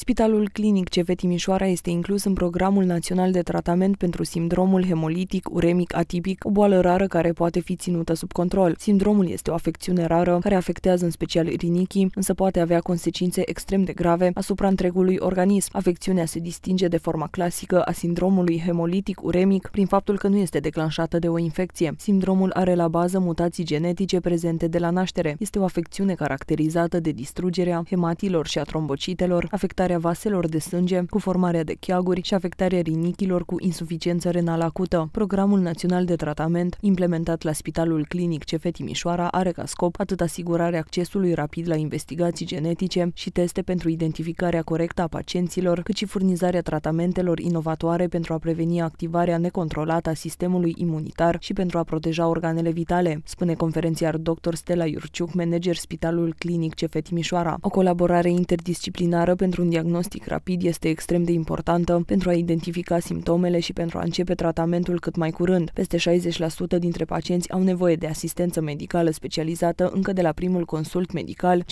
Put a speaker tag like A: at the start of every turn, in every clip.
A: Spitalul Clinic CV Timișoara este inclus în Programul Național de Tratament pentru Sindromul Hemolitic Uremic Atipic, o boală rară care poate fi ținută sub control. Sindromul este o afecțiune rară care afectează în special rinichii, însă poate avea consecințe extrem de grave asupra întregului organism. Afecțiunea se distinge de forma clasică a sindromului hemolitic uremic prin faptul că nu este declanșată de o infecție. Sindromul are la bază mutații genetice prezente de la naștere. Este o afecțiune caracterizată de distrugerea hematilor și a trombocitelor, afectare afectarea vaselor de sânge cu formarea de cheaguri și afectarea rinichilor cu insuficiență renală acută. Programul Național de Tratament, implementat la Spitalul Clinic CF Timișoara, are ca scop atât asigurarea accesului rapid la investigații genetice și teste pentru identificarea corectă a pacienților, cât și furnizarea tratamentelor inovatoare pentru a preveni activarea necontrolată a sistemului imunitar și pentru a proteja organele vitale, spune conferențiar dr. Stella Iurciuc, manager Spitalul Clinic CF Timișoara. O colaborare interdisciplinară pentru un diagnostic rapid este extrem de importantă pentru a identifica simptomele și pentru a începe tratamentul cât mai curând. Peste 60% dintre pacienți au nevoie de asistență medicală specializată încă de la primul consult medical, 54%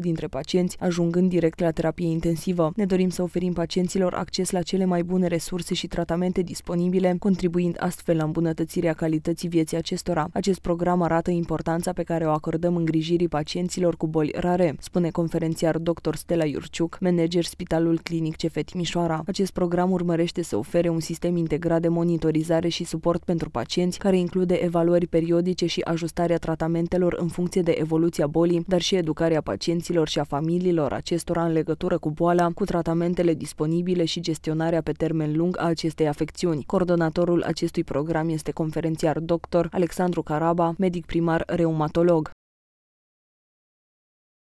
A: dintre pacienți ajungând direct la terapie intensivă. Ne dorim să oferim pacienților acces la cele mai bune resurse și tratamente disponibile, contribuind astfel la îmbunătățirea calității vieții acestora. Acest program arată importanța pe care o acordăm îngrijirii pacienților cu boli rare, spune conferențiar dr. Stella Iurciuc, manager Spitalul Clinic CF Timișoara. Acest program urmărește să ofere un sistem integrat de monitorizare și suport pentru pacienți, care include evaluări periodice și ajustarea tratamentelor în funcție de evoluția bolii, dar și educarea pacienților și a familiilor acestora în legătură cu boala, cu tratamentele disponibile și gestionarea pe termen lung a acestei afecțiuni. Coordonatorul acestui program este conferențiar doctor Alexandru Caraba, medic primar reumatolog.